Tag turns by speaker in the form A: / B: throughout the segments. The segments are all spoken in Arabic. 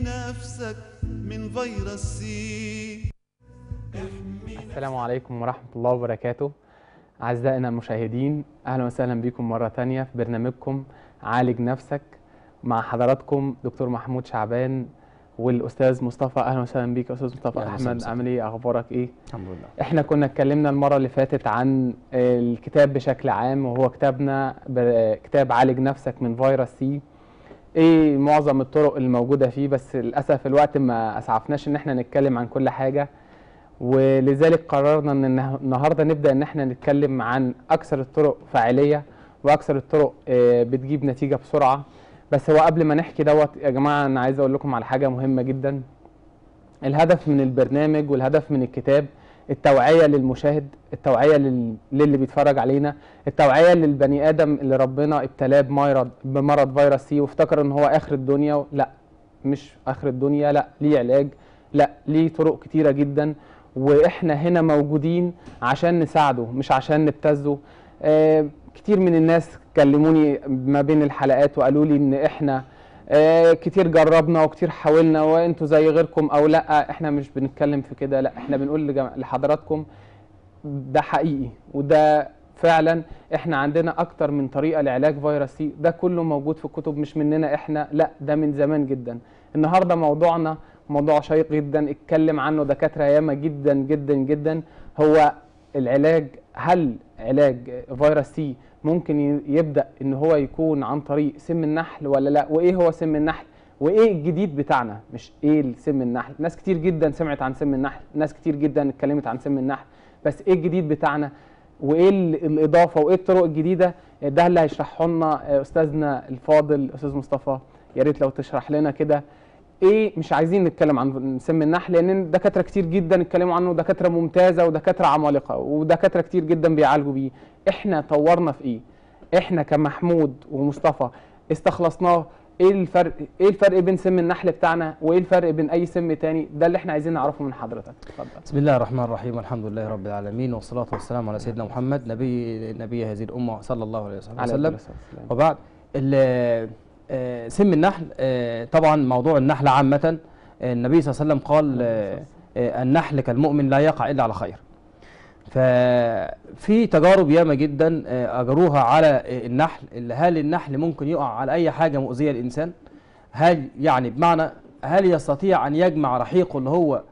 A: نفسك من فيروس سي
B: السلام عليكم ورحمة الله وبركاته أعزائنا المشاهدين أهلا وسهلا بكم مرة ثانيه في برنامجكم عالج نفسك مع حضراتكم دكتور محمود شعبان والاستاذ مصطفى اهلا وسهلا بيك استاذ مصطفى احمد عامل ايه اخبارك ايه الحمد لله احنا كنا اتكلمنا المره اللي فاتت عن الكتاب بشكل عام وهو كتابنا كتاب عالج نفسك من فيروس سي ايه معظم الطرق الموجوده فيه بس للاسف الوقت ما اسعفناش ان احنا نتكلم عن كل حاجه ولذلك قررنا ان النهارده نبدا ان احنا نتكلم عن اكثر الطرق فاعليه واكثر الطرق آه، بتجيب نتيجه بسرعه بس هو قبل ما نحكي دوت يا جماعه انا عايز اقول لكم على حاجه مهمه جدا الهدف من البرنامج والهدف من الكتاب التوعيه للمشاهد التوعيه لل... للي بيتفرج علينا التوعيه للبني ادم اللي ربنا ابتلاه بمرض بمرض فيروس سي وافتكر ان هو اخر الدنيا لا مش اخر الدنيا لا ليه علاج لا ليه طرق كتيره جدا واحنا هنا موجودين عشان نساعده مش عشان نبتزه آه كتير من الناس كلموني ما بين الحلقات وقالوا لي ان احنا آه، كتير جربنا وكتير حاولنا وانتوا زي غيركم او لا احنا مش بنتكلم في كده لا احنا بنقول لحضراتكم ده حقيقي وده فعلا احنا عندنا اكتر من طريقه لعلاج فيروس سي ده كله موجود في الكتب مش مننا احنا لا ده من زمان جدا النهارده موضوعنا موضوع شيق جدا اتكلم عنه دكاتره ياما جدا جدا جدا هو العلاج هل علاج فيروس سي ممكن يبدا ان هو يكون عن طريق سم النحل ولا لا وايه هو سم النحل وايه الجديد بتاعنا مش ايه سم النحل ناس كتير جدا سمعت عن سم النحل ناس كتير جدا اتكلمت عن سم النحل بس ايه الجديد بتاعنا وايه الاضافه وايه الطرق الجديده ده اللي هيشرحه لنا استاذنا الفاضل استاذ مصطفى يا ريت لو تشرح لنا كده ايه مش عايزين نتكلم عن سم النحل لان دكاتره كتير جدا اتكلموا عنه دكاتره ممتازه ودكاتره عمالقه ودكاتره كتير جدا بيعالجوا بيه احنا طورنا في ايه احنا كمحمود ومصطفى استخلصناه ايه الفرق ايه الفرق بين سم النحل بتاعنا وايه الفرق بين اي سم تاني ده اللي احنا عايزين نعرفه من حضرتك اتفضل
A: بسم الله الرحمن الرحيم والحمد لله رب العالمين والصلاه والسلام على سيدنا محمد نبي نبي هذه الامه صلى الله عليه وسلم وبعد آه، سم النحل آه، طبعا موضوع النحل عامة آه، النبي صلى الله عليه وسلم قال النحل كالمؤمن لا يقع إلا على خير ففي تجارب ياما جدا أجروها على النحل هل النحل ممكن يقع على أي حاجة مؤذية للإنسان هل يعني بمعنى هل يستطيع أن يجمع رحيقه اللي هو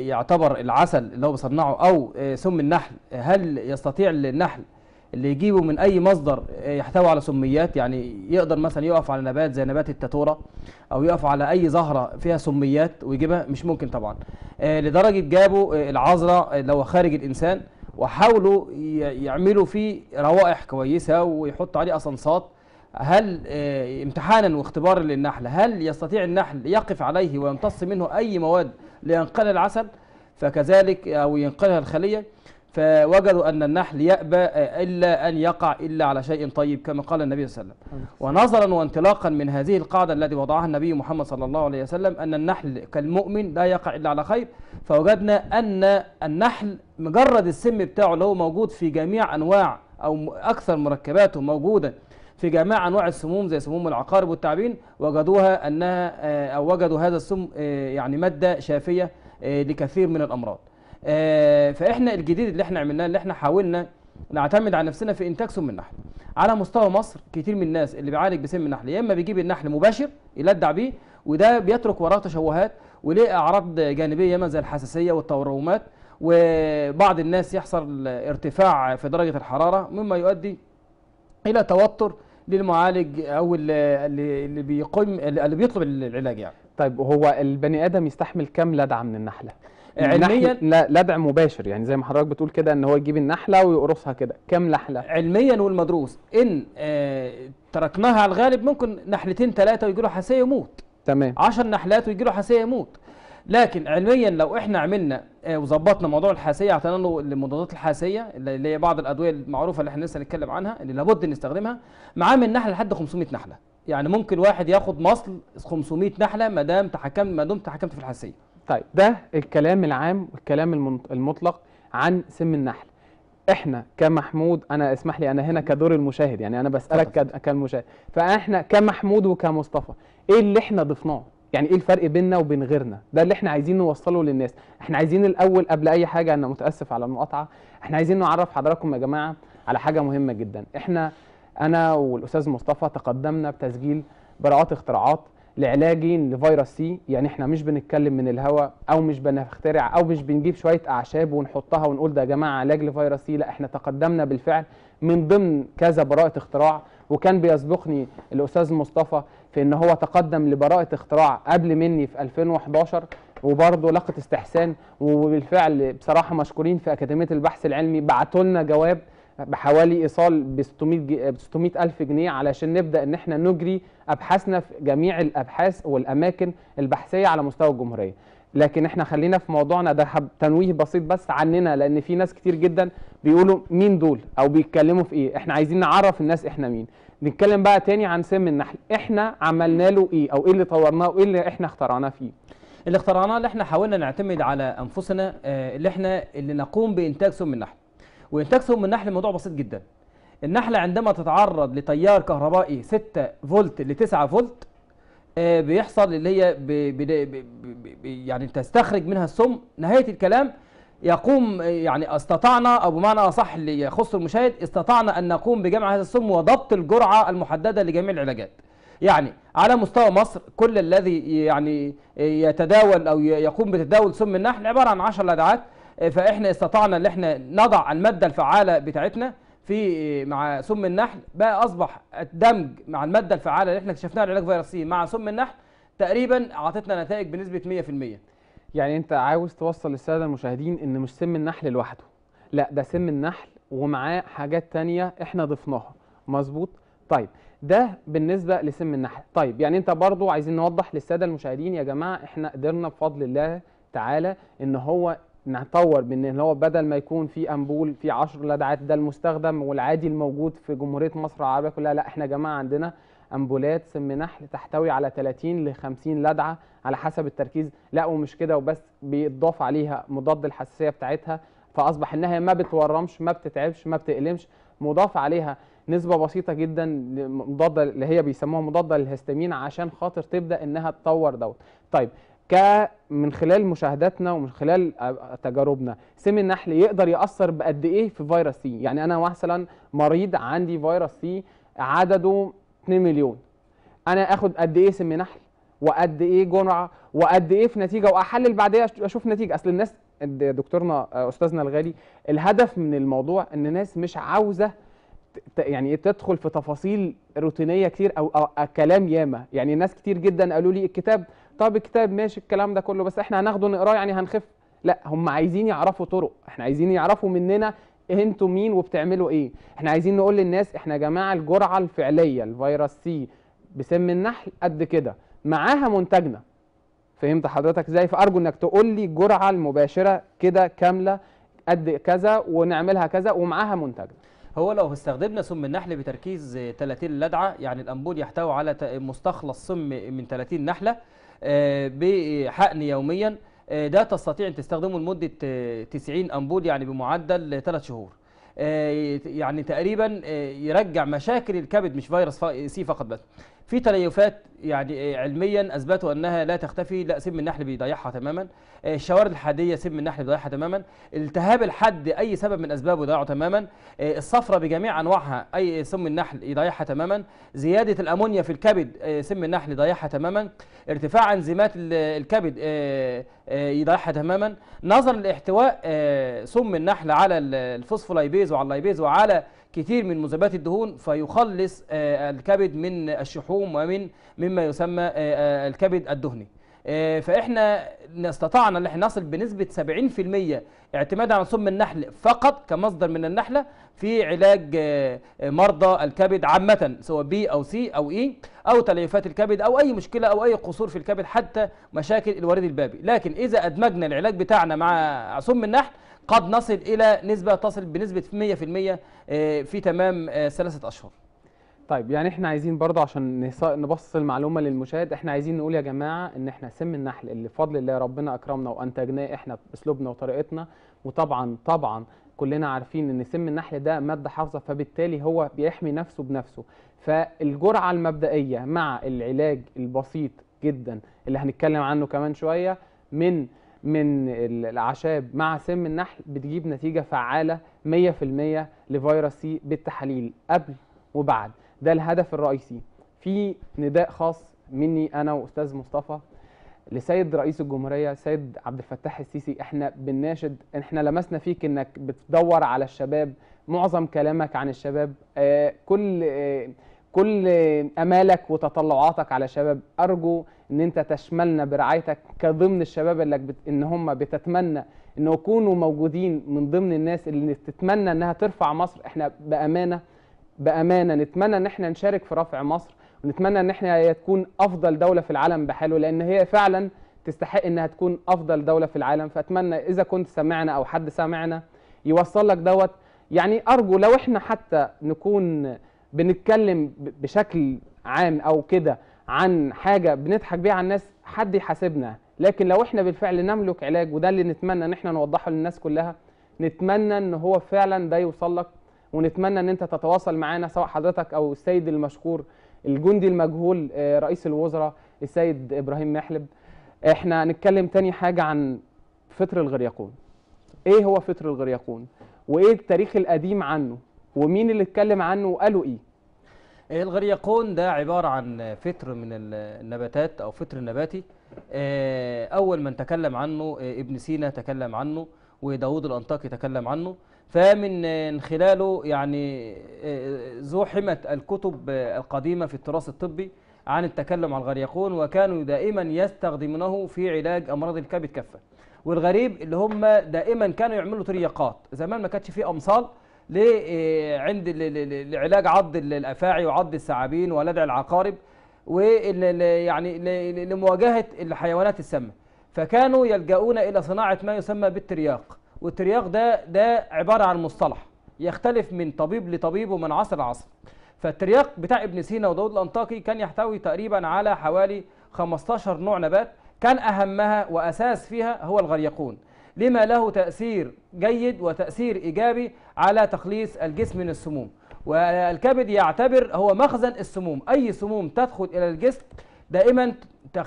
A: يعتبر العسل اللي هو بيصنعه أو سم النحل هل يستطيع النحل اللي يجيبه من اي مصدر آه، يحتوي على سميات يعني يقدر مثلا يقف على نبات زي نبات التاتورا او يقف على اي زهره فيها سميات ويجيبها مش ممكن طبعا آه، لدرجه جابوا آه، العذراء اللي هو خارج الانسان وحاولوا يعملوا فيه روائح كويسه ويحطوا عليه اسانسات هل امتحانا واختبارا للنحل هل يستطيع النحل يقف عليه ويمتص منه اي مواد لينقلها العسل فكذلك او ينقلها الخليه فوجدوا أن النحل يأبى آه، إلا أن يقع إلا على شيء طيب كما قال النبي صلى الله عليه وسلم ونظرا وانطلاقا من هذه القاعدة التي وضعها النبي محمد صلى الله عليه وسلم أن النحل كالمؤمن لا يقع إلا على خير فوجدنا أن النحل مجرد السم بتاعه اللي هو موجود في جميع أنواع أو أكثر مركباته موجودة في جميع أنواع السموم زي سموم العقارب والتعابين وجدوها أنها آه، أو وجدوا هذا السم آه، يعني مادة شافية لكثير من الأمراض آه، فاحنا الجديد اللي احنا عملناه اللي احنا حاولنا نعتمد على نفسنا في انتاج سم النحل على مستوى مصر كتير من الناس اللي بيعالج بسم النحل يا اما بيجيب النحل مباشر يلدع بيه وده بيترك وراه تشوهات وليه اعراض جانبيه ياما زي الحساسيه والتورمات وبعض الناس يحصل ارتفاع في درجه الحراره مما يؤدي الى توتر للمعالج او اللي بيقوم اللي بيطلب العلاج
B: يعني طيب هو البني ادم يستحمل كم لدعه من النحله
A: علميا
B: لدع مباشر يعني زي ما حضرتك بتقول كده ان هو يجيب النحله ويقرصها كده كام نحله علميا والمدروس
A: ان آه تركناها على الغالب ممكن نحلتين ثلاثه ويجي له حساسيه يموت تمام 10 نحلات ويجي له حساسيه يموت لكن علميا لو احنا عملنا آه وظبطنا موضوع الحساسيه اعطينا له المضادات الحساسيه اللي هي بعض الادويه المعروفه اللي احنا لسه هنتكلم عنها اللي لابد نستخدمها معاه من نحله لحد 500 نحله يعني ممكن واحد ياخد مصل 500 نحله ما دام تحكم ما دمت تحكمت في الحساسيه طيب ده الكلام العام والكلام المطلق
B: عن سم النحل احنا كمحمود انا اسمح لي انا هنا كدور المشاهد يعني انا بسالك كمشاهد فاحنا كمحمود وكمصطفى ايه اللي احنا ضفناه يعني ايه الفرق بيننا وبين غيرنا ده اللي احنا عايزين نوصله للناس احنا عايزين الاول قبل اي حاجه انا متاسف على المقاطعه احنا عايزين نعرف حضراتكم يا جماعه على حاجه مهمه جدا احنا انا والاستاذ مصطفى تقدمنا بتسجيل براءات اختراعات لعلاج لفيروس سي يعني احنا مش بنتكلم من الهواء او مش بنخترع او مش بنجيب شويه اعشاب ونحطها ونقول ده يا جماعه علاج لفيروس سي لا احنا تقدمنا بالفعل من ضمن كذا براءه اختراع وكان بيسبقني الاستاذ مصطفى في ان هو تقدم لبراءه اختراع قبل مني في 2011 وبرضه لقت استحسان وبالفعل بصراحه مشكورين في اكاديميه البحث العلمي بعتوا لنا جواب بحوالي ايصال ب 600 ب الف جنيه علشان نبدا ان احنا نجري ابحاثنا في جميع الابحاث والاماكن البحثيه على مستوى الجمهوريه لكن احنا خلينا في موضوعنا ده تنويه بسيط بس عننا لان في ناس كتير جدا بيقولوا مين دول او بيتكلموا في ايه احنا عايزين نعرف الناس احنا مين نتكلم بقى تاني عن سم النحل احنا عملنا له ايه او ايه اللي طورناه وايه اللي
A: احنا اخترعناه فيه اللي اخترعناه اللي احنا حاولنا نعتمد على انفسنا آه، اللي احنا اللي نقوم بانتاج سم النحل وإنتاج سم النحل موضوع بسيط جدا النحلة عندما تتعرض لتيار كهربائي 6 فولت ل 9 فولت آه، بيحصل اللي هي بي بي بي يعني تستخرج منها السم نهاية الكلام يقوم آه، يعني استطعنا او بمعنى اصح ليخص المشاهد استطعنا ان نقوم بجمع هذا السم وضبط الجرعه المحدده لجميع العلاجات. يعني على مستوى مصر كل الذي يعني يتداول او يقوم بتداول سم النحل عباره عن 10 لدعات فاحنا استطعنا ان احنا نضع الماده الفعاله بتاعتنا في مع سم النحل بقى اصبح الدمج مع الماده الفعاله اللي احنا اكتشفناها لعلاج فيروس سي مع سم النحل تقريبا اعطتنا نتائج بنسبه 100%
B: يعني انت عاوز توصل للساده المشاهدين ان مش سم النحل لوحده لا ده سم النحل ومعاه حاجات تانية احنا ضفناها مظبوط طيب ده بالنسبه لسم النحل طيب يعني انت برضو عايزين نوضح للساده المشاهدين يا جماعه احنا قدرنا بفضل الله تعالى ان هو نطور من ان هو بدل ما يكون في امبول في 10 لدعات ده المستخدم والعادي الموجود في جمهوريه مصر العربيه كلها لا احنا يا جماعه عندنا امبولات سم نحل تحتوي على 30 ل 50 لدعه على حسب التركيز لا ومش كده وبس بيتضاف عليها مضاد الحساسيه بتاعتها فاصبح انها ما بتورمش ما بتتعبش ما بتألمش مضاف عليها نسبه بسيطه جدا مضاده اللي هي بيسموها مضاده للهستامين عشان خاطر تبدا انها تطور دوت طيب ك من خلال مشاهداتنا ومن خلال تجاربنا سم النحل يقدر ياثر بقد ايه في فيروس سي يعني انا مثلا مريض عندي فيروس سي عدده 2 مليون انا اخد قد ايه سم نحل وقد ايه جرعه وقد ايه في نتيجه واحلل بعديها اشوف نتيجه اصل الناس دكتورنا استاذنا الغالي الهدف من الموضوع ان الناس مش عاوزه يعني تدخل في تفاصيل روتينيه كتير او, أو كلام ياما يعني ناس كتير جدا قالوا لي الكتاب طب الكتاب ماشي الكلام ده كله بس احنا هناخده نقراه يعني هنخف لا هم عايزين يعرفوا طرق احنا عايزين يعرفوا مننا انتوا مين وبتعملوا ايه احنا عايزين نقول للناس احنا يا جماعه الجرعه الفعليه الفيروس سي بسم النحل قد كده معاها منتجنا فهمت حضرتك ازاي فارجو انك تقول لي الجرعه المباشره كده كامله
A: قد كذا ونعملها كذا ومعاها منتجنا هو لو استخدمنا سم النحل بتركيز 30 لدعه يعني الانبول يحتوي على مستخلص سم من 30 نحله بحقن يوميا آه، ده تستطيع ان تستخدمه لمده 90 آه، امبول يعني بمعدل 3 شهور آه، يعني تقريبا يرجع مشاكل الكبد مش فيروس سي فقط بس في تليفات يعني آه، علميا اثبتوا انها لا تختفي لا سم النحل بيضيعها تماما آه، الشوارد الحاديه سم النحل بيضيعها تماما التهاب الحد اي سبب من اسبابه يضيعه تماما آه، الصفرة بجميع انواعها اي سم النحل يضيعها تماما زياده الامونيا في الكبد سم النحل يضيعها تماما ارتفاع انزيمات الكبد آه، يضيعها تماما نظرا لاحتواء آه، سم النحل على الفوسفولايبيز وعلى اللايبيز وعلى كتير من مذبات الدهون فيخلص آه، الكبد من الشحوم ومن مما يسمى الكبد الدهني آه، فاحنا استطعنا ان احنا نصل بنسبه 70% اعتمادا على سم النحل فقط كمصدر من النحله في علاج آه، آه، مرضى الكبد عامه سواء بي او سي او اي e او تليفات الكبد او اي مشكله او اي قصور في الكبد حتى مشاكل الوريد البابي لكن اذا ادمجنا العلاج بتاعنا مع سم النحل قد نصل الى نسبه تصل بنسبه 100% في تمام ثلاثه اشهر
B: طيب يعني احنا عايزين برضه عشان نبص المعلومه للمشاهد احنا عايزين نقول يا جماعه ان احنا سم النحل اللي بفضل الله ربنا اكرمنا وانتجناه احنا باسلوبنا وطريقتنا وطبعا طبعا كلنا عارفين ان سم النحل ده ماده حافظه فبالتالي هو بيحمي نفسه بنفسه فالجرعه المبدئيه مع العلاج البسيط جدا اللي هنتكلم عنه كمان شويه من من الاعشاب مع سم النحل بتجيب نتيجه فعاله 100% لفيروس سي بالتحاليل قبل وبعد ده الهدف الرئيسي في نداء خاص مني انا واستاذ مصطفى لسيد رئيس الجمهوريه سيد عبد الفتاح السيسي احنا بنناشد احنا لمسنا فيك انك بتدور على الشباب معظم كلامك عن الشباب آه كل آه كل امالك وتطلعاتك على الشباب ارجو ان انت تشملنا برعايتك كضمن الشباب اللي بت... ان هم بتتمنى ان يكونوا موجودين من ضمن الناس اللي تتمنى انها ترفع مصر احنا بامانه بامانه نتمنى ان احنا نشارك في رفع مصر ونتمنى ان احنا تكون افضل دوله في العالم بحاله لان هي فعلا تستحق انها تكون افضل دوله في العالم فاتمنى اذا كنت سمعنا او حد سمعنا يوصل لك دوت يعني ارجو لو احنا حتى نكون بنتكلم بشكل عام او كده عن حاجه بنضحك بيها على الناس حد يحاسبنا لكن لو احنا بالفعل نملك علاج وده اللي نتمنى ان احنا نوضحه للناس كلها نتمنى ان هو فعلا ده يوصل لك ونتمنى ان انت تتواصل معانا سواء حضرتك او السيد المشكور الجندي المجهول آه، رئيس الوزراء السيد ابراهيم محلب احنا هنتكلم تاني حاجه عن فطر الغرياقون ايه هو فطر الغرياقون وايه التاريخ القديم عنه ومين اللي اتكلم عنه وقالوا ايه
A: آه، الغرياقون ده عبارة عن فطر من النباتات أو فطر نباتي آه، أول من تكلم عنه ابن سينا تكلم عنه وداود الأنطاكي تكلم عنه فمن آه، خلاله يعني آه، آه، زحمت الكتب القديمة في التراث الطبي عن التكلم على الغريقون وكانوا دائما يستخدمونه في علاج أمراض الكبد كفة والغريب اللي هم دائما كانوا يعملوا ترياقات زمان ما كانتش فيه أمصال عند لعلاج عض الافاعي وعض الثعابين ولدع العقارب ويعني لمواجهه الحيوانات السامه فكانوا يلجؤون الى صناعه ما يسمى بالترياق والترياق ده ده عباره عن مصطلح يختلف من طبيب لطبيب ومن عصر لعصر فالترياق بتاع ابن سينا وداود الانطاكي كان يحتوي تقريبا على حوالي 15 نوع نبات كان اهمها واساس فيها هو الغريقون لما له تاثير جيد وتاثير ايجابي على تخليص الجسم من السموم والكبد يعتبر هو مخزن السموم اي سموم تدخل الى الجسم دائما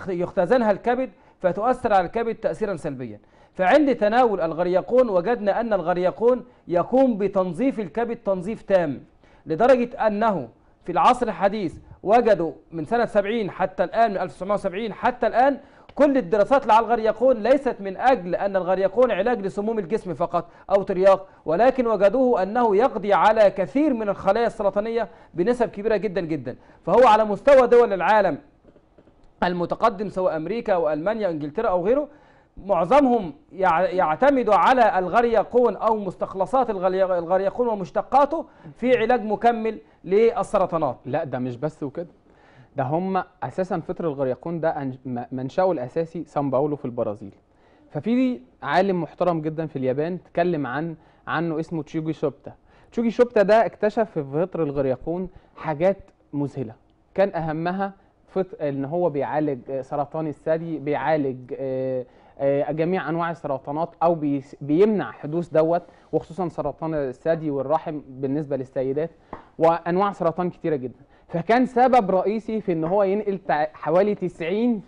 A: يختزنها الكبد فتؤثر على الكبد تاثيرا سلبيا فعند تناول الغريقون وجدنا أن الغريقون يقوم بتنظيف الكبد تنظيف تام لدرجة أنه في العصر الحديث وجدوا من سنة 70 حتى الآن من 1970 حتى الآن كل الدراسات اللي على الغريقون ليست من أجل أن الغريقون علاج لسموم الجسم فقط أو ترياق ولكن وجدوه أنه يقضي على كثير من الخلايا السرطانية بنسب كبيرة جدا جدا فهو على مستوى دول العالم المتقدم سواء أمريكا أو ألمانيا أو إنجلترا أو غيره معظمهم يعتمد على الغريقون أو مستخلصات الغريقون ومشتقاته في علاج مكمل للسرطانات
B: لا ده مش بس وكده ده هم أساسا فطر الغريقون ده منشأه الأساسي سان باولو في البرازيل ففي عالم محترم جدا في اليابان اتكلم عن عنه اسمه تشيجي شوبتا تشيجي شوبتا ده اكتشف في فطر الغريقون حاجات مذهلة كان أهمها ان هو بيعالج سرطان الثدي بيعالج آه، آه، جميع انواع السرطانات او بيمنع حدوث دوت وخصوصا سرطان الثدي والرحم بالنسبه للسيدات وانواع سرطان كثيره جدا فكان سبب رئيسي في ان هو ينقل حوالي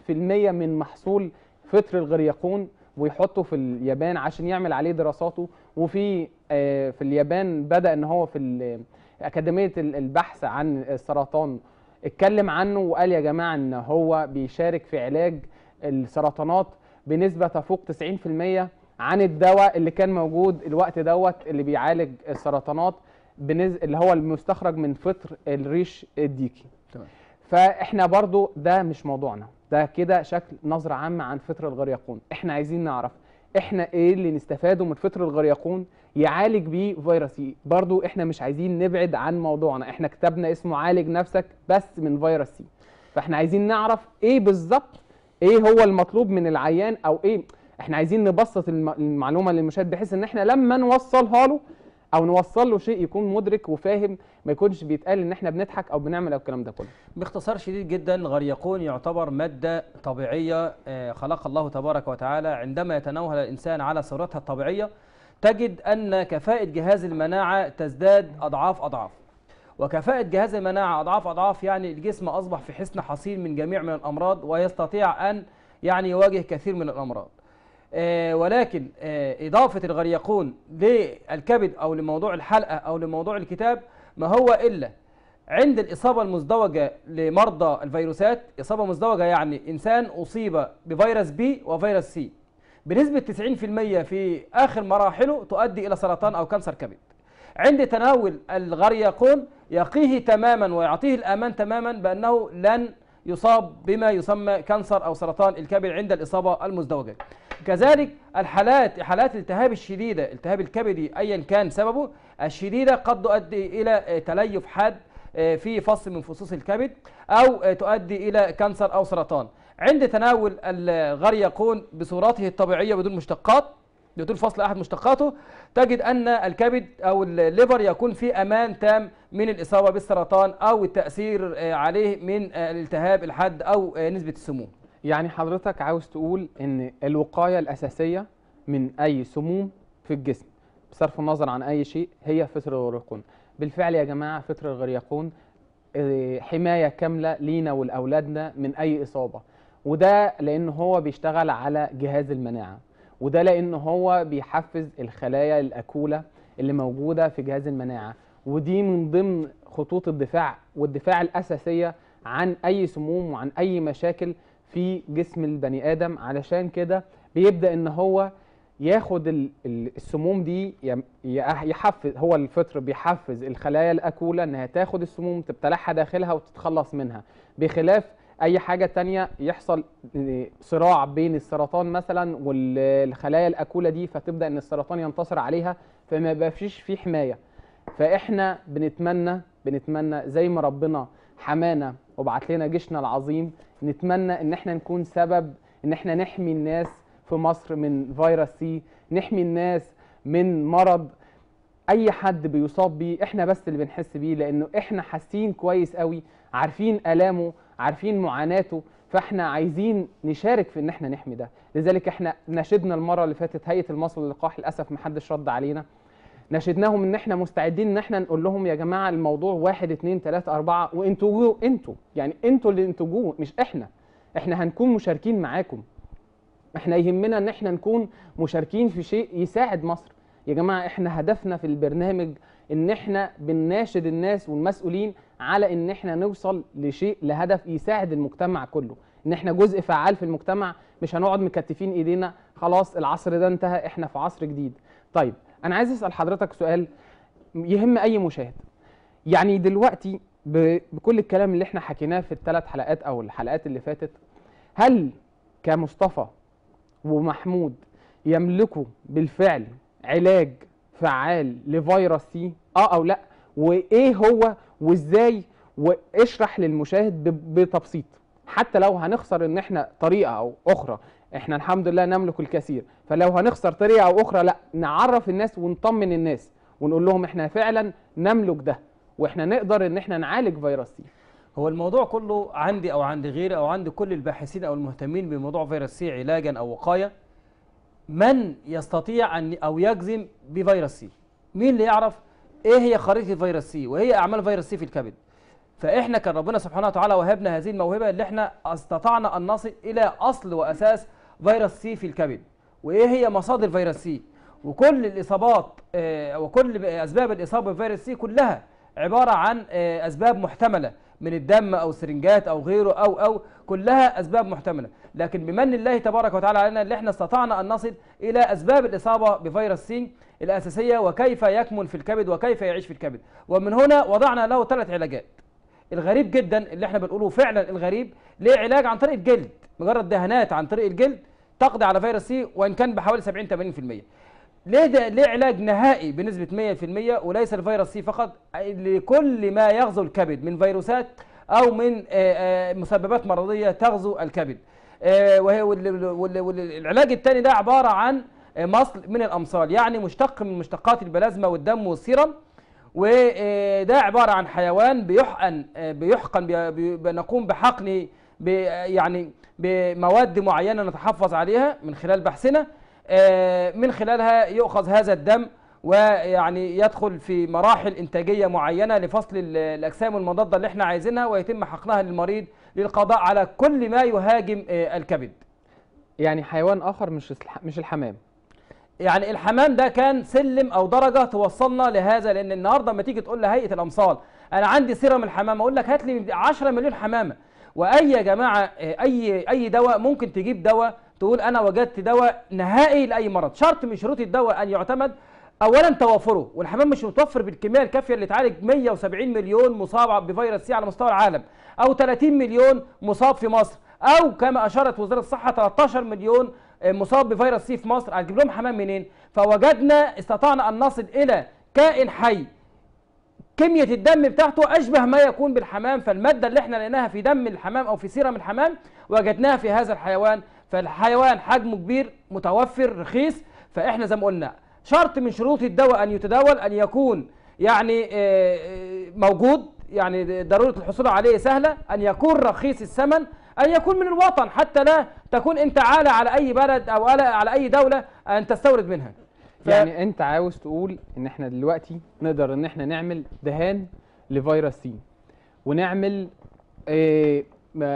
B: 90% من محصول فطر الغريقون ويحطه في اليابان عشان يعمل عليه دراساته وفي آه، في اليابان بدا ان هو في اكاديميه البحث عن السرطان اتكلم عنه وقال يا جماعه ان هو بيشارك في علاج السرطانات بنسبه تفوق 90% عن الدواء اللي كان موجود الوقت دوت اللي بيعالج السرطانات بنز... اللي هو المستخرج من فطر الريش الديكي تمام فاحنا برضو ده مش موضوعنا ده كده شكل نظرة عامة عن فطر الغريقون احنا عايزين نعرف احنا ايه اللي نستفاده من فطر الغريقون يعالج بيه فيروسي إيه. برضو احنا مش عايزين نبعد عن موضوعنا احنا كتابنا اسمه عالج نفسك بس من فيروسي إيه. فاحنا عايزين نعرف ايه بالظبط ايه هو المطلوب من العيان او ايه احنا عايزين نبسط المعلومه للمشاهد بحيث ان احنا لما نوصلها له او نوصل له شيء يكون مدرك وفاهم ما يكونش بيتقال ان احنا بنضحك او بنعمل او الكلام ده كله
A: باختصار شديد جدا الغريقون يعتبر ماده طبيعيه آه، خلقها الله تبارك وتعالى عندما يتناولها الانسان على صورتها الطبيعيه تجد ان كفاءه جهاز المناعه تزداد اضعاف اضعاف وكفاءة جهاز المناعة أضعاف أضعاف يعني الجسم أصبح في حصن حصين من جميع من الأمراض ويستطيع أن يعني يواجه كثير من الأمراض آه ولكن آه إضافة الغريقون للكبد أو لموضوع الحلقة أو لموضوع الكتاب ما هو إلا عند الإصابة المزدوجة لمرضى الفيروسات إصابة مزدوجة يعني إنسان أصيب بفيروس بي وفيروس سي بنسبة 90% في آخر مراحله تؤدي إلى سرطان أو كانسر كبد عند تناول الغريقون يقيه تماما ويعطيه الأمان تماما بأنه لن يصاب بما يسمى كانسر أو سرطان الكبد عند الإصابة المزدوجة كذلك الحالات حالات الالتهاب الشديدة التهاب الكبدي أيا كان سببه الشديدة قد تؤدي إلى تليف حاد آه، في فص من فصوص الكبد أو آه، تؤدي إلى كانسر أو سرطان عند تناول الغريقون بصورته الطبيعية بدون مشتقات لطول فصل أحد مشتقاته تجد أن الكبد أو الليفر يكون في أمان تام من الإصابة بالسرطان أو التأثير آه، عليه من آه، الالتهاب الحد أو آه، نسبة السموم يعني حضرتك
B: عاوز تقول أن الوقاية الأساسية من أي سموم في الجسم بصرف النظر عن أي شيء هي فطر الغريقون بالفعل يا جماعة فطر الغريقون حماية كاملة لينا ولأولادنا من أي إصابة وده لأن هو بيشتغل على جهاز المناعة وده لان هو بيحفز الخلايا الاكوله اللي موجوده في جهاز المناعه ودي من ضمن خطوط الدفاع والدفاع الاساسيه عن اي سموم وعن اي مشاكل في جسم البني ادم علشان كده بيبدا ان هو ياخد السموم دي يحفز هو الفطر بيحفز الخلايا الاكوله انها تاخد السموم تبتلعها داخلها وتتخلص منها بخلاف اي حاجه تانية يحصل إيه، صراع بين السرطان مثلا والخلايا الاكوله دي فتبدا ان السرطان ينتصر عليها فما يبقاش في حمايه فاحنا بنتمنى بنتمنى زي ما ربنا حمانا وبعت لنا جيشنا العظيم نتمنى ان احنا نكون سبب ان احنا نحمي الناس في مصر من فيروس سي نحمي الناس من مرض اي حد بيصاب بيه احنا بس اللي بنحس بيه لانه احنا حاسين كويس قوي عارفين الامه عارفين معاناته فاحنا عايزين نشارك في ان احنا نحمي ده لذلك احنا ناشدنا المره اللي فاتت هيئه المصل للقاح للاسف ما حدش رد علينا ناشدناهم ان احنا مستعدين ان احنا نقول لهم يا جماعه الموضوع واحد اتنين تلاته اربعه وانتوا انتوا يعني انتوا اللي انتجوه مش احنا احنا هنكون مشاركين معاكم احنا يهمنا ان احنا نكون مشاركين في شيء يساعد مصر يا جماعه احنا هدفنا في البرنامج ان احنا بنناشد الناس والمسؤولين على ان احنا نوصل لشيء لهدف يساعد المجتمع كله ان احنا جزء فعال في المجتمع مش هنقعد مكتفين ايدينا خلاص العصر ده انتهى احنا في عصر جديد طيب انا عايز اسال حضرتك سؤال يهم اي مشاهد يعني دلوقتي بكل الكلام اللي احنا حكيناه في الثلاث حلقات او الحلقات اللي فاتت هل كمصطفى ومحمود يملكوا بالفعل علاج فعال لفيروس سي اه او لا وايه هو وازاي واشرح للمشاهد بتبسيط حتى لو هنخسر ان احنا طريقه او اخرى احنا الحمد لله نملك الكثير فلو هنخسر طريقه او اخرى لا نعرف الناس ونطمن
A: الناس ونقول لهم احنا فعلا نملك ده واحنا نقدر ان احنا نعالج فيروس سي هو الموضوع كله عندي او عند غيري او عند كل الباحثين او المهتمين بموضوع فيروس سي علاجا او وقايه من يستطيع ان او يجزم بفيروس سي مين اللي يعرف ايه هي خريطه فيروس سي وايه اعمال فيروس سي في الكبد فاحنا كان ربنا سبحانه وتعالى وهبنا هذه الموهبه اللي احنا استطعنا ان نصل الى اصل واساس فيروس سي في الكبد وايه هي مصادر فيروس سي وكل الاصابات آه، وكل اسباب الاصابه بفيروس سي كلها عباره عن آه، اسباب محتمله من الدم او سرنجات او غيره او او كلها اسباب محتمله لكن بمن الله تبارك وتعالى علينا اللي احنا استطعنا أن نصل إلى أسباب الإصابة بفيروس سين الأساسية وكيف يكمن في الكبد وكيف يعيش في الكبد ومن هنا وضعنا له ثلاث علاجات الغريب جدا اللي احنا بنقوله فعلا الغريب ليه علاج عن طريق الجلد مجرد دهانات عن طريق الجلد تقضي على فيروس سي وان كان بحوالي 70 80% ليه ده ليه علاج نهائي بنسبه 100% وليس الفيروس سي فقط لكل ما يغزو الكبد من فيروسات او من آه، آه، مسببات مرضيه تغزو الكبد آه، وهي والعلاج الثاني ده عباره عن آه، مصل من الامصال يعني مشتق من مشتقات البلازما والدم والسيرم وده آه، عباره عن حيوان بيحقن بيحقن بنقوم بحقن يعني بمواد معينه نتحفظ عليها من خلال بحثنا من خلالها يؤخذ هذا الدم ويعني يدخل في مراحل انتاجيه معينه لفصل الاجسام المضاده اللي احنا عايزينها ويتم حقنها للمريض للقضاء على كل ما يهاجم آه، الكبد. يعني حيوان اخر مش مش الحمام. يعني الحمام ده كان سلم او درجه توصلنا لهذا لان النهارده لما تيجي تقول لهيئه الامصال انا عندي سيرم الحمام اقول لك هات لي 10 مليون حمامه واي يا جماعه آه، اي اي دواء ممكن تجيب دواء تقول انا وجدت دواء نهائي لاي مرض شرط من شروط الدواء ان يعتمد اولا توافره والحمام مش متوفر بالكميه الكافيه اللي تعالج 170 مليون مصاب بفيروس سي على مستوى العالم او 30 مليون مصاب في مصر او كما اشارت وزاره الصحه 13 مليون مصاب بفيروس سي في مصر هتجيب لهم حمام منين فوجدنا استطعنا ان نصل الى كائن حي كمية الدم بتاعته أشبه ما يكون بالحمام فالمادة اللي احنا لقيناها في دم الحمام أو في سيرم الحمام وجدناها في هذا الحيوان فالحيوان حجمه كبير متوفر رخيص فاحنا زي ما قلنا شرط من شروط الدواء أن يتداول أن يكون يعني آه، آه، موجود يعني ضرورة الحصول عليه سهلة أن يكون رخيص الثمن أن يكون من الوطن حتى لا تكون أنت عالة على أي بلد أو على أي دولة أن تستورد منها ف... يعني أنت عاوز تقول
B: إن إحنا دلوقتي نقدر إن إحنا نعمل دهان لفيروس سي ونعمل آه،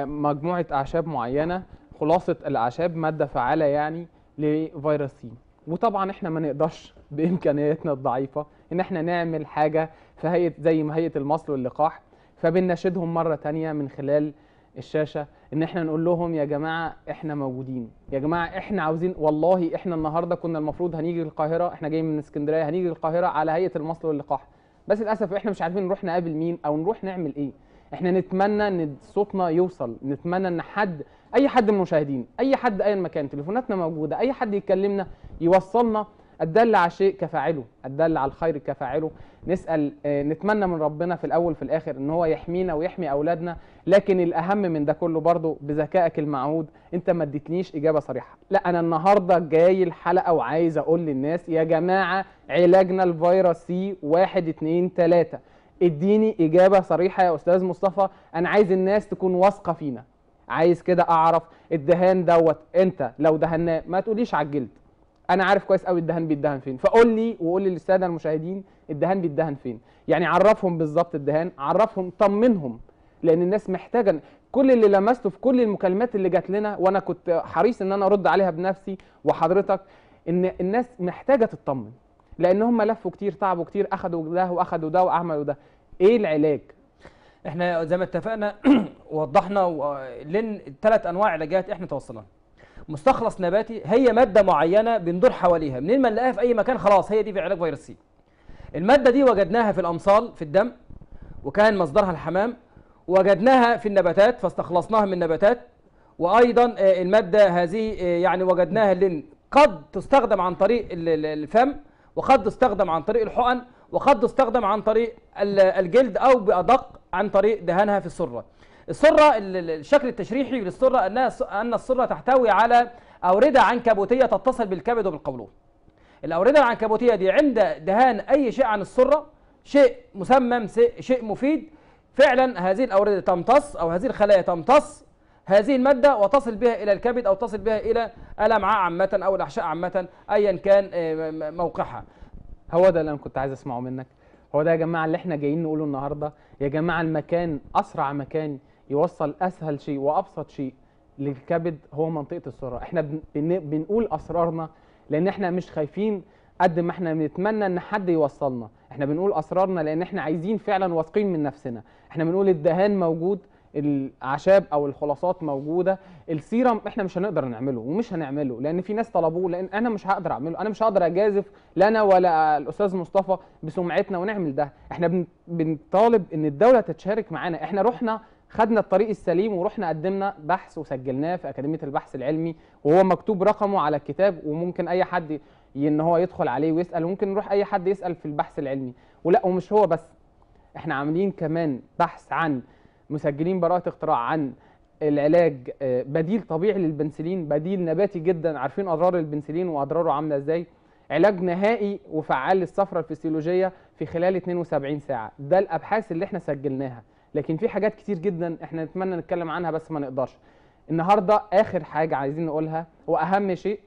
B: مجموعة أعشاب معينة خلاصة الأعشاب مادة فعالة يعني لفيروس سي وطبعا احنا ما نقدرش بامكانياتنا الضعيفه ان احنا نعمل حاجه في هيئه زي ما هيئه المصل واللقاح فبنناشدهم مره ثانيه من خلال الشاشه ان احنا نقول لهم يا جماعه احنا موجودين يا جماعه احنا عاوزين والله احنا النهارده كنا المفروض هنيجي القاهره احنا جايين من اسكندريه هنيجي القاهره على هيئه المصل واللقاح بس للاسف احنا مش عارفين نروح نقابل مين او نروح نعمل ايه احنا نتمنى ان صوتنا يوصل نتمنى ان حد اي حد من المشاهدين اي حد ايا مكان تليفوناتنا موجوده اي حد يكلمنا يوصلنا الدل على شيء كفاعله الدل على الخير كفاعله نسال آه، نتمنى من ربنا في الاول في الاخر ان هو يحمينا ويحمي اولادنا لكن الاهم من ده كله برضه بذكائك المعهود انت ما اديتنيش اجابه صريحه لا انا النهارده جاي الحلقه وعايز اقول للناس يا جماعه علاجنا الفيروس سي 1 2 3 اديني اجابه صريحه يا استاذ مصطفى انا عايز الناس تكون واثقه فينا عايز كده اعرف الدهان دوت انت لو دهناه ما تقوليش على الجلد انا عارف كويس قوي الدهان بيتدهن فين فقول لي وقول للساده المشاهدين الدهان بيتدهن فين يعني عرفهم بالظبط الدهان عرفهم طمنهم لان الناس محتاجه كل اللي لمسته في كل المكالمات اللي جات لنا وانا كنت حريص ان انا ارد عليها بنفسي وحضرتك ان الناس محتاجه تطمن لان هم
A: لفوا كتير تعبوا كتير اخدوا ده واخدوا ده وعملوا ده ايه العلاج احنا زي ما اتفقنا وضحنا لين ثلاث انواع علاجات احنا توصلنا مستخلص نباتي هي ماده معينه بندور حواليها منين ما نلاقيها في اي مكان خلاص هي دي في علاج فيروس سي الماده دي وجدناها في الامصال في الدم وكان مصدرها الحمام وجدناها في النباتات فاستخلصناها من النباتات وايضا آه، الماده هذه آه، يعني وجدناها لين قد تستخدم عن طريق الفم وقد تستخدم عن طريق الحقن وقد تستخدم عن طريق الجلد او بادق عن طريق دهانها في السرة السرة الشكل التشريحي للسرة أنها أن السرة تحتوي على أوردة عنكبوتية تتصل بالكبد وبالقولون الأوردة العنكبوتية دي عند دهان أي شيء عن السرة شيء مسمم شيء مفيد فعلا هذه الأوردة تمتص أو هذه الخلايا تمتص هذه المادة وتصل بها إلى الكبد أو تصل بها إلى الأمعاء عامة أو الأحشاء عامة أيا كان آه، موقعها هو
B: ده اللي أنا كنت عايز أسمعه منك هو ده يا جماعه اللي احنا جايين نقوله النهارده يا جماعه المكان اسرع مكان يوصل اسهل شيء وابسط شيء للكبد هو منطقه السره احنا بنقول اسرارنا لان احنا مش خايفين قد ما احنا بنتمنى ان حد يوصلنا احنا بنقول اسرارنا لان احنا عايزين فعلا واثقين من نفسنا احنا بنقول الدهان موجود الاعشاب او الخلاصات موجوده السيرم احنا مش هنقدر نعمله ومش هنعمله لان في ناس طلبوه لان انا مش هقدر اعمله انا مش هقدر اجازف لا انا ولا الاستاذ مصطفى بسمعتنا ونعمل ده احنا بنطالب ان الدوله تتشارك معانا احنا رحنا خدنا الطريق السليم ورحنا قدمنا بحث وسجلناه في اكاديميه البحث العلمي وهو مكتوب رقمه على الكتاب وممكن اي حد ان هو يدخل عليه ويسال ممكن نروح اي حد يسال في البحث العلمي ولا ومش هو بس احنا عاملين كمان بحث عن مسجلين براءه اختراع عن العلاج آه، بديل طبيعي للبنسلين بديل نباتي جدا عارفين اضرار البنسلين واضراره عامله ازاي علاج نهائي وفعال للصفرة الفسيولوجية في خلال 72 ساعة ده الأبحاث اللي احنا سجلناها لكن في حاجات كتير جدا احنا نتمنى نتكلم عنها بس ما نقدرش النهاردة آخر حاجة عايزين نقولها وأهم شيء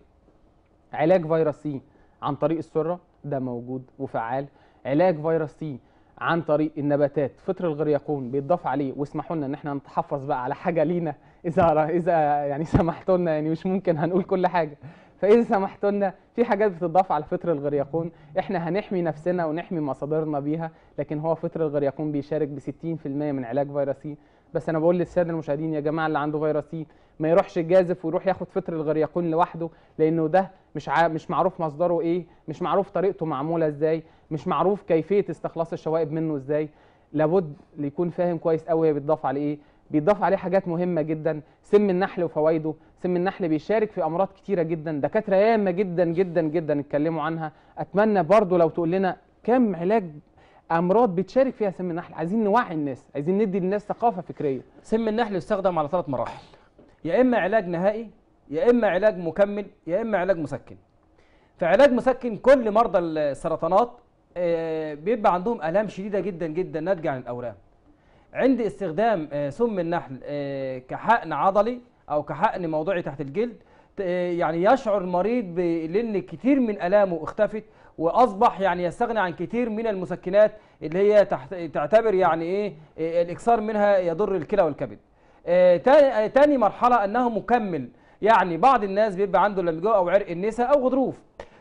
B: علاج فيروس سي عن طريق السرة ده موجود وفعال علاج فيروس سي عن طريق النباتات فطر الغرياقون بيتضاف عليه واسمحوا لنا ان احنا نتحفظ بقى على حاجه لينا اذا اذا يعني سمحتوا لنا يعني مش ممكن هنقول كل حاجه فاذا سمحتوا لنا في حاجات بتتضاف على فطر الغرياقون احنا هنحمي نفسنا ونحمي مصادرنا بيها لكن هو فطر الغرياقون بيشارك ب 60% من علاج فيروس سي بس انا بقول للساده المشاهدين يا جماعه اللي عنده فيروس سي ما يروحش يجازف ويروح ياخد فطر الغرياقون لوحده لانه ده مش ع... مش معروف مصدره ايه مش معروف طريقته معموله ازاي مش معروف كيفيه استخلاص الشوائب منه ازاي لابد يكون فاهم كويس قوي بيتضاف على ايه بيتضاف عليه حاجات مهمه جدا سم النحل وفوائده سم النحل بيشارك في امراض كتيره جدا دكاتره ياما جدا جدا جدا اتكلموا عنها اتمنى برضو لو تقول لنا كم علاج امراض بتشارك فيها سم النحل عايزين نوعي الناس عايزين ندي للناس ثقافه
A: فكريه سم النحل يستخدم على ثلاث مراحل يا إما علاج نهائي يا إما علاج مكمل يا إما علاج مسكن فعلاج مسكن كل مرضى السرطانات آه، بيبقى عندهم آلام شديدة جدا جدا ناتجة عن الأورام عند استخدام آه، سم النحل آه، كحقن عضلي أو كحقن موضعي تحت الجلد يعني يشعر المريض بان كتير من آلامه اختفت واصبح يعني يستغني عن كتير من المسكنات اللي هي تعتبر يعني ايه الاكثار منها يضر الكلى والكبد آه، آه، تاني مرحلة أنه مكمل يعني بعض الناس بيبقى عنده لامجوء أو عرق النسا أو غضروف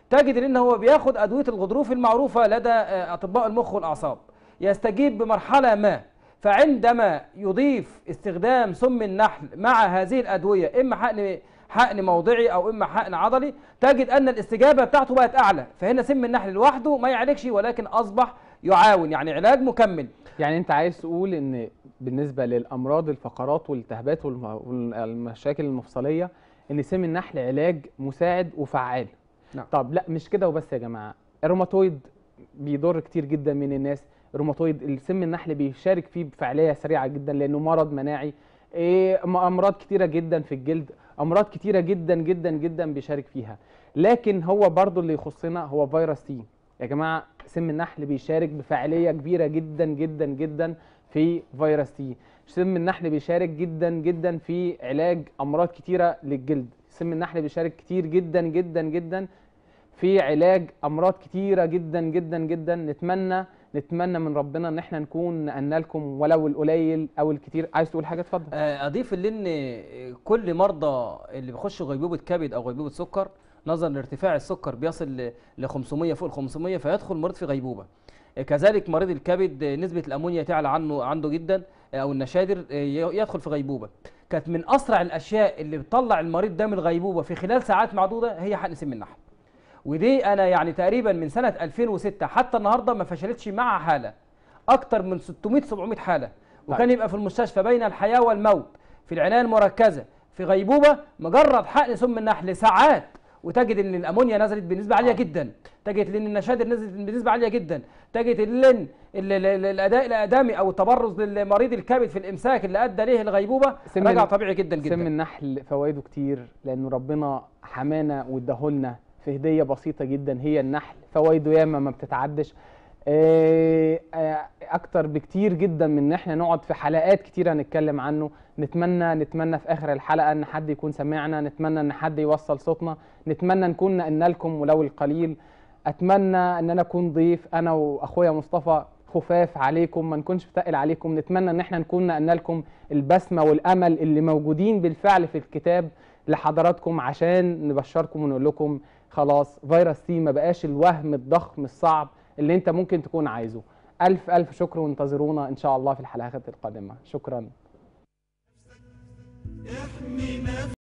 A: تجد ان هو بياخد ادويه الغضروف المعروفه لدى آه، اطباء المخ والاعصاب يستجيب بمرحله ما فعندما يضيف استخدام سم النحل مع هذه الادويه اما حقن حقن موضعي او اما حقن عضلي تجد ان الاستجابه بتاعته بقت اعلى فهنا سم النحل لوحده ما يعالجش ولكن اصبح يعاون يعني علاج مكمل يعني انت عايز تقول ان بالنسبه
B: للامراض الفقرات والالتهابات والمشاكل المفصليه ان سم النحل علاج مساعد وفعال نعم. طب لا مش كده وبس يا جماعه الروماتويد بيضر كتير جدا من الناس الروماتويد السم النحل بيشارك فيه بفعاليه سريعه جدا لانه مرض مناعي إيه امراض كتيره جدا في الجلد امراض كتيره جدا جدا جدا بيشارك فيها لكن هو برضو اللي يخصنا هو فيروس تي يا جماعه سم النحل بيشارك بفعاليه كبيره جدا جدا جدا في فيروس تي سم النحل بيشارك جدا جدا في علاج امراض كتيره للجلد سم النحل بيشارك كتير جدا جدا جدا في علاج امراض كتيره جدا جدا جدا نتمنى نتمنى من ربنا ان احنا نكون نقلنا لكم ولو القليل او
A: الكتير عايز تقول حاجه اتفضل آه، اضيف لان كل مرضى اللي بيخشوا غيبوبه كبد او غيبوبه سكر نظرا لارتفاع السكر بيصل ل 500 فوق ال 500 فيدخل مريض في غيبوبه كذلك مريض الكبد نسبه الامونيا تعلى عنه عنده جدا او النشادر آه، يدخل في غيبوبه كانت من اسرع الاشياء اللي بتطلع المريض ده من الغيبوبه في خلال ساعات معدوده هي حقن سم النحل ودي انا يعني تقريبا من سنه 2006 حتى النهارده ما فشلتش مع حاله اكتر من 600 700 حاله
B: طيب. وكان
A: يبقى في المستشفى بين الحياه والموت في العنايه المركزه في غيبوبه مجرد حقن سم النحل ساعات وتجد ان الامونيا نزلت بنسبه عاليه آه. جدا تجد ان النشادر نزلت بنسبه عاليه جدا تجد ان الاداء الادامي او التبرز للمريض الكبد في الامساك اللي ادى ليه الغيبوبه رجع طبيعي جدا جدا سم
B: النحل فوائده كتير لانه ربنا حمانا واداهولنا في هديه بسيطه جدا هي النحل فوائده ياما ما بتتعدش آه، آه، اكتر بكتير جدا من ان احنا نقعد في حلقات كتيره نتكلم عنه نتمنى نتمنى في اخر الحلقه ان حد يكون سمعنا نتمنى ان حد يوصل صوتنا نتمنى نكون نقلنا لكم ولو القليل اتمنى ان انا اكون ضيف انا واخويا مصطفى خفاف عليكم ما نكونش بتقل عليكم نتمنى ان احنا نكون نقلنا لكم البسمه والامل اللي موجودين بالفعل في الكتاب لحضراتكم عشان نبشركم ونقول لكم خلاص فيروس سي ما بقاش الوهم الضخم الصعب اللي انت ممكن تكون عايزه الف الف شكر وانتظرونا ان شاء الله في الحلقات القادمه
A: شكرا